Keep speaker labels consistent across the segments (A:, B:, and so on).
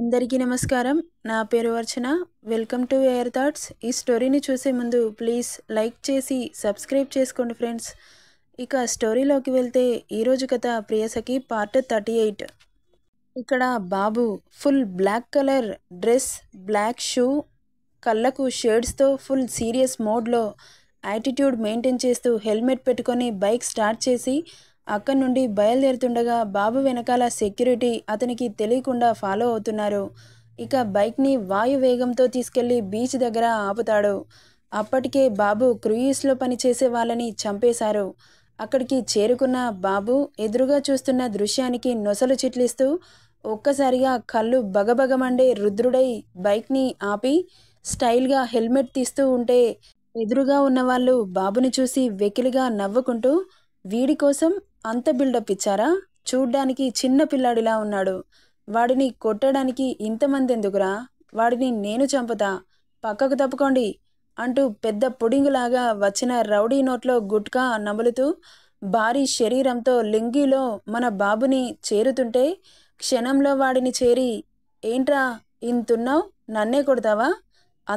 A: అందరికీ నమస్కారం నా పేరు Archana welcome to air thoughts ఈ స్టోరీని చూసే ముందు ప్లీజ్ లైక్ చేసి సబ్స్క్రైబ్ చేసుకోండి ఫ్రెండ్స్ ఇక స్టోరీలోకి వెళ్తే ఈరోజు కథ ప్రియసకి పార్ట్ థర్టీ ఎయిట్ ఇక్కడ బాబు full black colour dress black shoe కళ్ళకు షేడ్స్తో ఫుల్ సీరియస్ మోడ్లో యాటిట్యూడ్ మెయింటైన్ చేస్తూ హెల్మెట్ పెట్టుకొని బైక్ స్టార్ట్ చేసి అక్కడి నుండి బయలుదేరుతుండగా బాబు వెనకాల సెక్యూరిటీ అతనికి తెలియకుండా ఫాలో అవుతున్నారు ఇక బైక్ని వాయు వేగంతో తీసుకెళ్లి బీచ్ దగ్గర ఆపుతాడు అప్పటికే బాబు క్రూయిస్లో పనిచేసే వాళ్ళని చంపేశారు అక్కడికి చేరుకున్న బాబు ఎదురుగా చూస్తున్న దృశ్యానికి నొసలు చిట్లిస్తూ ఒక్కసారిగా కళ్ళు బగబగమండే రుద్రుడై బైక్ని ఆపి స్టైల్గా హెల్మెట్ తీస్తూ ఉంటే ఎదురుగా ఉన్నవాళ్ళు బాబుని చూసి వెకిలిగా నవ్వుకుంటూ వీడి కోసం అంత బిల్డప్ ఇచ్చారా చూడ్డానికి చిన్న పిల్లాడిలా ఉన్నాడు వాడిని కొట్టడానికి ఇంతమంది ఎందుకురా వాడిని నేను చంపుతా పక్కకు తప్పుకోండి అంటూ పెద్ద పొడింగులాగా వచ్చిన రౌడీ నోట్లో గుట్కా నములుతూ భారీ శరీరంతో లింగిలో మన బాబుని చేరుతుంటే క్షణంలో వాడిని చేరి ఏంట్రా ఇంతున్నావు నన్నే కొడతావా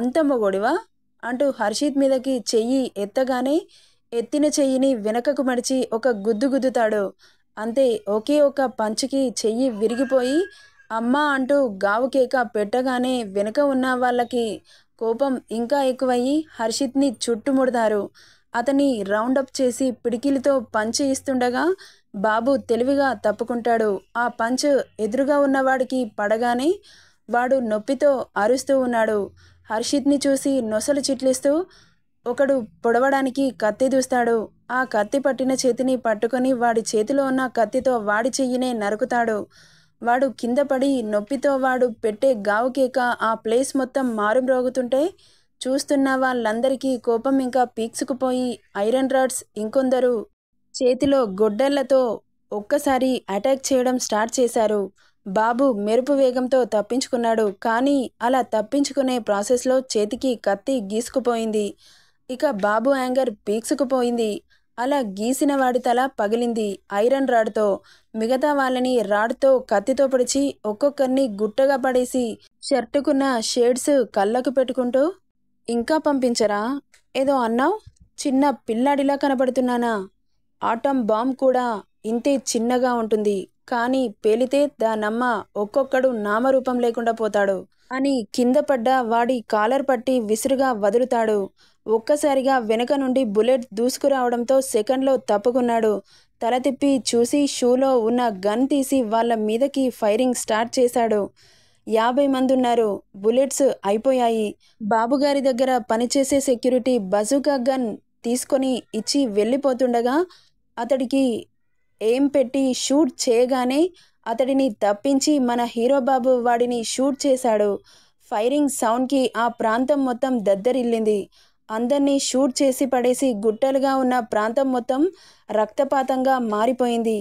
A: అంత మొగోడివా అంటూ హర్షిత్ మీదకి చెయ్యి ఎత్తగానే ఎత్తిన చెయ్యిని వెనకకు మడిచి ఒక గుద్దు గుద్దుతాడు అంతే ఒకే ఒక పంచుకి చెయ్యి విరిగిపోయి అమ్మా అంటూ గావు కేక పెట్టగానే వెనుక ఉన్న వాళ్ళకి కోపం ఇంకా ఎక్కువయ్యి హర్షిత్ని చుట్టుముడతారు అతని రౌండప్ చేసి పిడికిలితో పంచి ఇస్తుండగా బాబు తెలివిగా తప్పుకుంటాడు ఆ పంచ్ ఎదురుగా ఉన్నవాడికి పడగానే వాడు నొప్పితో అరుస్తూ ఉన్నాడు హర్షిత్ని చూసి నొసలు చిట్లిస్తూ ఒకడు పొడవడానికి కత్తి దూస్తాడు ఆ కత్తి పట్టిన చేతిని పట్టుకొని వాడి చేతిలో ఉన్న కత్తితో వాడి చెయ్యినే నరుకుతాడు వాడు కింద పడి నొప్పితో వాడు పెట్టే గావుకేక ఆ ప్లేస్ మొత్తం మారుమ్రోగుతుంటే చూస్తున్న వాళ్ళందరికీ కోపం ఇంకా పీక్సుకుపోయి ఐరన్ రాడ్స్ ఇంకొందరు చేతిలో గొడ్డళ్లతో ఒక్కసారి అటాక్ చేయడం స్టార్ట్ చేశారు బాబు మెరుపు వేగంతో తప్పించుకున్నాడు కానీ అలా తప్పించుకునే ప్రాసెస్లో చేతికి కత్తి గీసుకుపోయింది ఇక బాబు యాంగర్ పీక్సుకుపోయింది అలా గీసిన వాడి తల పగిలింది ఐరన్ రాడ్తో మిగతా వాళ్ళని రాడ్తో కత్తితో పొడిచి ఒక్కొక్కరిని గుట్టగా పడేసి షర్టుకున్న షేడ్స్ కళ్ళకు పెట్టుకుంటూ ఇంకా పంపించరా ఏదో అన్నావు చిన్న పిల్లాడిలా కనబడుతున్నానా ఆటం బాంబ్ కూడా ఇంతే చిన్నగా ఉంటుంది కానీ పేలితే దానమ్మ ఒక్కొక్కడు నామరూపం లేకుండా పోతాడు అని కింద పడ్డ వాడి కాలర్ పట్టి విసురుగా వదులుతాడు ఒక్కసారిగా వెనుక నుండి బుల్లెట్ దూసుకురావడంతో సెకండ్లో తప్పుకున్నాడు తల తిప్పి చూసి షూలో ఉన్న గన్ తీసి వాళ్ళ మీదకి ఫైరింగ్ స్టార్ట్ చేశాడు యాభై మంది ఉన్నారు బుల్లెట్స్ అయిపోయాయి బాబుగారి దగ్గర పనిచేసే సెక్యూరిటీ బజూకా గన్ తీసుకొని ఇచ్చి వెళ్ళిపోతుండగా అతడికి ఏం పెట్టి షూట్ చేయగానే అతడిని తప్పించి మన హీరో బాబు వాడిని షూట్ చేశాడు ఫైరింగ్ సౌండ్కి ఆ ప్రాంతం మొత్తం దద్దరిల్లింది అందర్నీ షూట్ చేసి పడేసి గుట్టలుగా ఉన్న ప్రాంతం మొత్తం రక్తపాతంగా మారిపోయింది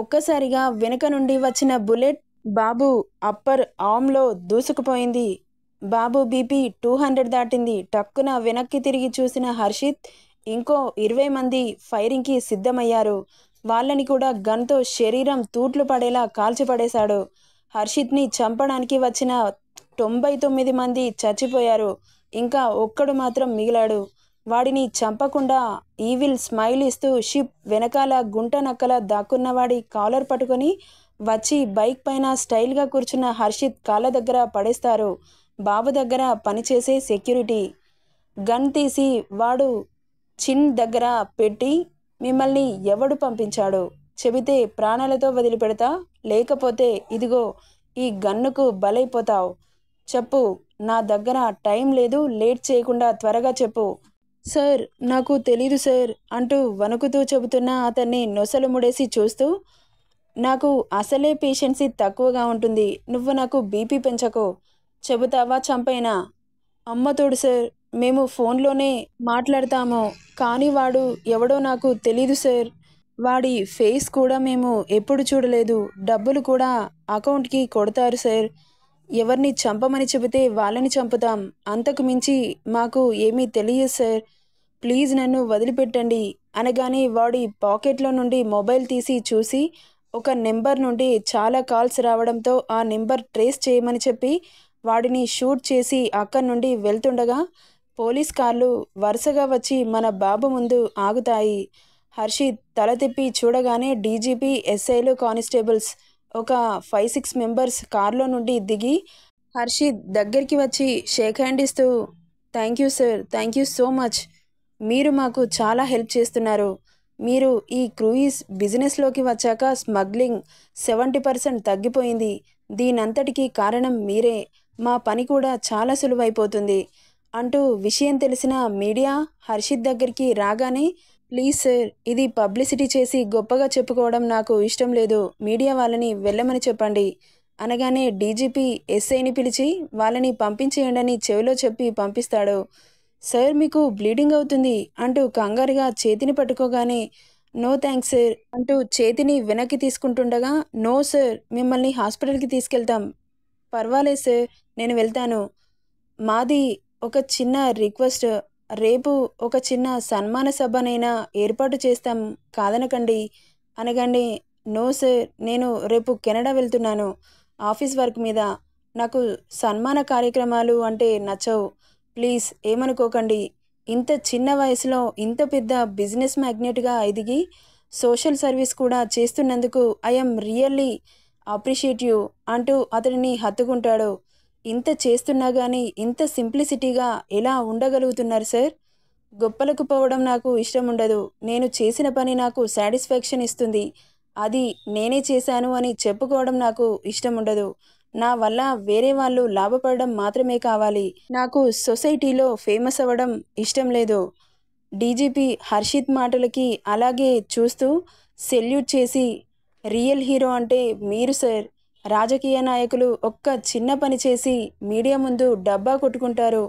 A: ఒక్కసారిగా వెనుక నుండి వచ్చిన బుల్లెట్ బాబు అప్పర్ ఆమ్లో దూసుకుపోయింది బాబు బీపీ టూ హండ్రెడ్ దాటింది టక్కున వెనక్కి తిరిగి చూసిన హర్షిత్ ఇంకో ఇరవై మంది ఫైరింగ్కి సిద్ధమయ్యారు వాళ్ళని కూడా గన్తో శరీరం తూట్లు పడేలా కాల్చిపడేశాడు హర్షిత్ని చంపడానికి వచ్చిన తొంభై తొమ్మిది మంది చచ్చిపోయారు ఇంకా ఒక్కడు మాత్రం మిగిలాడు వాడిని చంపకుండా ఈవిల్ స్మైల్ ఇస్తూ షిప్ వెనకాల గుంట నక్కల దాక్కున్నవాడి కాలర్ పట్టుకొని వచ్చి బైక్ పైన స్టైల్గా కూర్చున్న హర్షిత్ కాళ్ళ దగ్గర పడేస్తారు బాబు దగ్గర పనిచేసే సెక్యూరిటీ గన్ తీసి వాడు చిన్ దగ్గర పెట్టి మిమ్మల్ని ఎవడు పంపించాడు చెబితే ప్రాణాలతో వదిలిపెడతా లేకపోతే ఇదిగో ఈ గన్నుకు బలైపోతావు చెప్పు నా దగ్గర టైం లేదు లేట్ చేయకుండా త్వరగా చెప్పు సార్ నాకు తెలీదు సార్ అంటూ వణుకుతూ చెబుతున్న అతన్ని నొసలు ముడేసి చూస్తూ నాకు అసలే పేషెన్సీ తక్కువగా ఉంటుంది నువ్వు నాకు బీపీ పెంచకు చెబుతావా చంపైనా అమ్మ తోడు సార్ మేము ఫోన్లోనే మాట్లాడతాము కానీ వాడు ఎవడో నాకు తెలీదు సార్ వాడి ఫేస్ కూడా మేము ఎప్పుడు చూడలేదు డబ్బులు కూడా అకౌంట్కి కొడతారు సార్ ఎవరిని చంపమని చెబితే వాళ్ళని చంపుతాం అంతకు మించి మాకు ఏమీ తెలియదు సార్ ప్లీజ్ నన్ను వదిలిపెట్టండి అనగానే వాడి పాకెట్లో నుండి మొబైల్ తీసి చూసి ఒక నెంబర్ నుండి చాలా కాల్స్ రావడంతో ఆ నెంబర్ ట్రేస్ చేయమని చెప్పి వాడిని షూట్ చేసి అక్కడి నుండి వెళ్తుండగా పోలీస్ కార్లు వరుసగా వచ్చి మన బాబు ముందు ఆగుతాయి హర్షిత్ తల తిప్పి చూడగానే డీజీపీ ఎస్ఐలు కానిస్టేబుల్స్ ఒక ఫైవ్ సిక్స్ మెంబర్స్ కార్లో నుండి దిగి హర్షి దగ్గరికి వచ్చి షేక్ హ్యాండ్ ఇస్తూ thank you sir thank you so much మీరు మాకు చాలా హెల్ప్ చేస్తున్నారు మీరు ఈ క్రూయిజ్ బిజినెస్లోకి వచ్చాక స్మగ్లింగ్ సెవెంటీ పర్సెంట్ తగ్గిపోయింది దీనంతటికీ కారణం మీరే మా పని కూడా చాలా సులువైపోతుంది అంటూ విషయం తెలిసిన మీడియా హర్షిత్ దగ్గరికి రాగానే ప్లీజ్ సార్ ఇది పబ్లిసిటీ చేసి గొప్పగా చెప్పుకోవడం నాకు ఇష్టం లేదు మీడియా వాళ్ళని వెళ్ళమని చెప్పండి అనగానే డీజీపీ ఎస్ఐని పిలిచి వాళ్ళని పంపించేయండని చెవిలో చెప్పి పంపిస్తాడు సార్ మీకు బ్లీడింగ్ అవుతుంది అంటూ కంగారుగా చేతిని పట్టుకోగానే నో థ్యాంక్స్ సార్ అంటూ చేతిని వెనక్కి తీసుకుంటుండగా నో సార్ మిమ్మల్ని హాస్పిటల్కి తీసుకెళ్తాం పర్వాలేదు సార్ నేను వెళ్తాను మాది ఒక చిన్న రిక్వెస్ట్ రేపు ఒక చిన్న సన్మాన సభనైనా ఏర్పాటు చేస్తాం కాదనకండి అనగానే నో సార్ నేను రేపు కెనడా వెళ్తున్నాను ఆఫీస్ వర్క్ మీద నాకు సన్మాన కార్యక్రమాలు అంటే నచ్చవు ప్లీజ్ ఏమనుకోకండి ఇంత చిన్న వయసులో ఇంత పెద్ద బిజినెస్ మ్యాగ్నెట్గా ఎదిగి సోషల్ సర్వీస్ కూడా చేస్తున్నందుకు ఐఎమ్ రియల్లీ అప్రిషియేట్ యూ అంటూ అతడిని హత్తుకుంటాడు ఇంత చేస్తున్నా కానీ ఇంత సింప్లిసిటీగా ఎలా ఉండగలుగుతున్నారు సార్ గొప్పలకు పోవడం నాకు ఇష్టం ఉండదు నేను చేసిన పని నాకు సాటిస్ఫాక్షన్ ఇస్తుంది అది నేనే చేశాను అని చెప్పుకోవడం నాకు ఇష్టం ఉండదు నా వల్ల వేరే వాళ్ళు లాభపడడం మాత్రమే కావాలి నాకు సొసైటీలో ఫేమస్ అవ్వడం ఇష్టం లేదు డీజీపీ హర్షిత్ మాటలకి అలాగే చూస్తూ సెల్యూట్ చేసి రియల్ హీరో అంటే మీరు సార్ రాజకీయ నాయకులు ఒక్క చిన్న పని చేసి మీడియా ముందు డబ్బా కొట్టుకుంటారు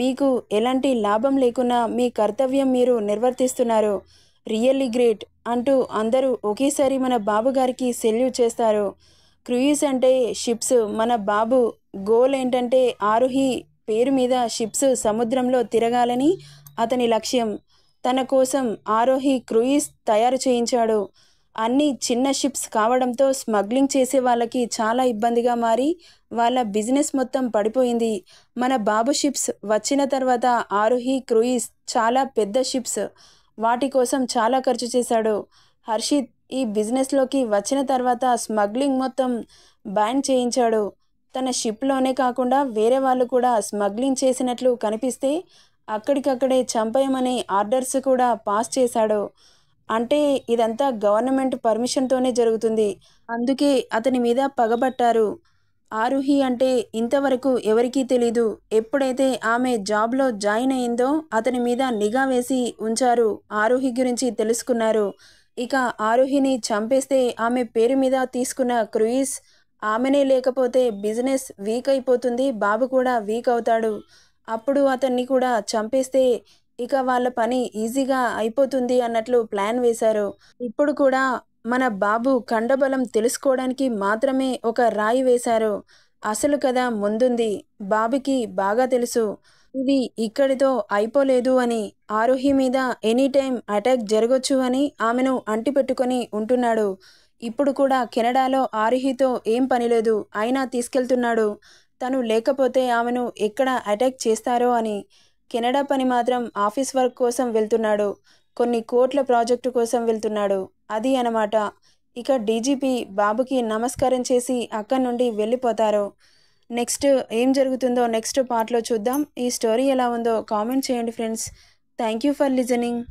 A: మీకు ఎలాంటి లాభం లేకున్నా మీ కర్తవ్యం మీరు నిర్వర్తిస్తున్నారు రియల్లీ గ్రేట్ అంటూ అందరూ ఒకేసారి మన బాబు గారికి సెల్యూట్ చేస్తారు క్రూయిస్ అంటే షిప్స్ మన బాబు గోల్ ఏంటంటే ఆరుహి పేరు మీద షిప్స్ సముద్రంలో తిరగాలని అతని లక్ష్యం తన కోసం ఆరోహి క్రూయిస్ తయారు చేయించాడు అన్ని చిన్న షిప్స్ కావడంతో స్మగ్లింగ్ చేసే వాళ్ళకి చాలా ఇబ్బందిగా మారి వాళ్ళ బిజినెస్ మొత్తం పడిపోయింది మన బాబు షిప్స్ వచ్చిన తర్వాత ఆరుహి క్రూయిస్ చాలా పెద్ద షిప్స్ వాటి కోసం చాలా ఖర్చు చేశాడు హర్షిత్ ఈ బిజినెస్లోకి వచ్చిన తర్వాత స్మగ్లింగ్ మొత్తం బ్యాన్ చేయించాడు తన షిప్లోనే కాకుండా వేరే వాళ్ళు కూడా స్మగ్లింగ్ చేసినట్లు కనిపిస్తే అక్కడికక్కడే చంపేయమని ఆర్డర్స్ కూడా పాస్ చేశాడు అంటే ఇదంతా గవర్నమెంట్ పర్మిషన్తోనే జరుగుతుంది అందుకే అతని మీద పగబట్టారు ఆరుహి అంటే ఇంతవరకు ఎవరికీ తెలీదు ఎప్పుడైతే ఆమె జాబ్లో జాయిన్ అయిందో అతని మీద నిఘా వేసి ఉంచారు ఆరుహి గురించి తెలుసుకున్నారు ఇక ఆరుహిని చంపేస్తే ఆమె పేరు మీద తీసుకున్న క్రూయిస్ ఆమెనే లేకపోతే బిజినెస్ వీక్ అయిపోతుంది బాబు కూడా వీక్ అవుతాడు అప్పుడు అతన్ని కూడా చంపేస్తే ఇక వాళ్ళ పని ఈజీగా అయిపోతుంది అన్నట్లు ప్లాన్ వేశారు ఇప్పుడు కూడా మన బాబు కండబలం తెలుసుకోవడానికి మాత్రమే ఒక రాయి వేశారు అసలు కదా ముందుంది బాబుకి బాగా తెలుసు ఇది ఇక్కడితో అయిపోలేదు అని ఆరోహి మీద ఎనీ టైం అటాక్ జరగొచ్చు అని ఆమెను అంటిపెట్టుకొని ఉంటున్నాడు ఇప్పుడు కూడా కెనడాలో ఆరోహితో ఏం పనిలేదు అయినా తీసుకెళ్తున్నాడు తను లేకపోతే ఆమెను ఎక్కడ అటాక్ చేస్తారో అని కెనడా పని మాత్రం ఆఫీస్ వర్క్ కోసం వెళ్తున్నాడు కొన్ని కోట్ల ప్రాజెక్టు కోసం వెళ్తున్నాడు అది అనమాట ఇక డీజీపీ బాబుకి నమస్కారం చేసి అక్కడి నుండి వెళ్ళిపోతారు నెక్స్ట్ ఏం జరుగుతుందో నెక్స్ట్ పార్ట్లో చూద్దాం ఈ స్టోరీ ఎలా ఉందో కామెంట్ చేయండి friends thank you for listening